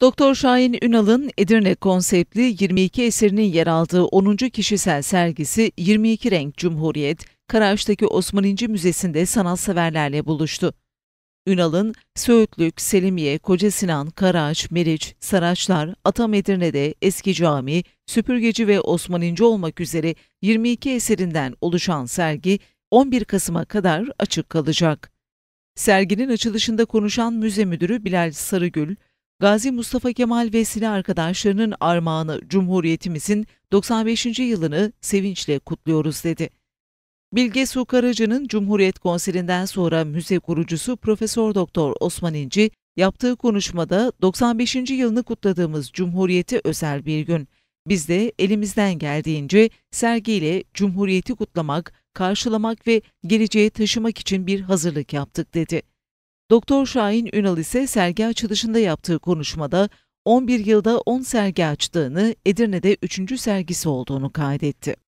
Doktor Şahin Ünal'ın Edirne konseptli 22 eserinin yer aldığı 10. kişisel sergisi 22 Renk Cumhuriyet, Karaağaç'taki Osmanlıcı Müzesi'nde sanatseverlerle buluştu. Ünal'ın Söğütlük, Selimiye, Koca Sinan, Karaağaç, Meriç, Saraçlar, Atam Edirne'de Eski Cami, Süpürgeci ve Osmanlıcı olmak üzere 22 eserinden oluşan sergi 11 Kasım'a kadar açık kalacak. Serginin açılışında konuşan müze müdürü Bilal Sarıgül, Gazi Mustafa Kemal ve silah arkadaşlarının armağanı Cumhuriyetimizin 95. yılını sevinçle kutluyoruz dedi. Bilge Su Karaca'nın Cumhuriyet Konseri'nden sonra müze kurucusu Profesör Doktor Osman İnci yaptığı konuşmada 95. yılını kutladığımız Cumhuriyeti özel bir gün. Biz de elimizden geldiğince sergiyle Cumhuriyeti kutlamak, karşılamak ve geleceğe taşımak için bir hazırlık yaptık dedi. Doktor Şahin Ünal ise sergi açılışında yaptığı konuşmada 11 yılda 10 sergi açtığını, Edirne'de 3. sergisi olduğunu kaydetti.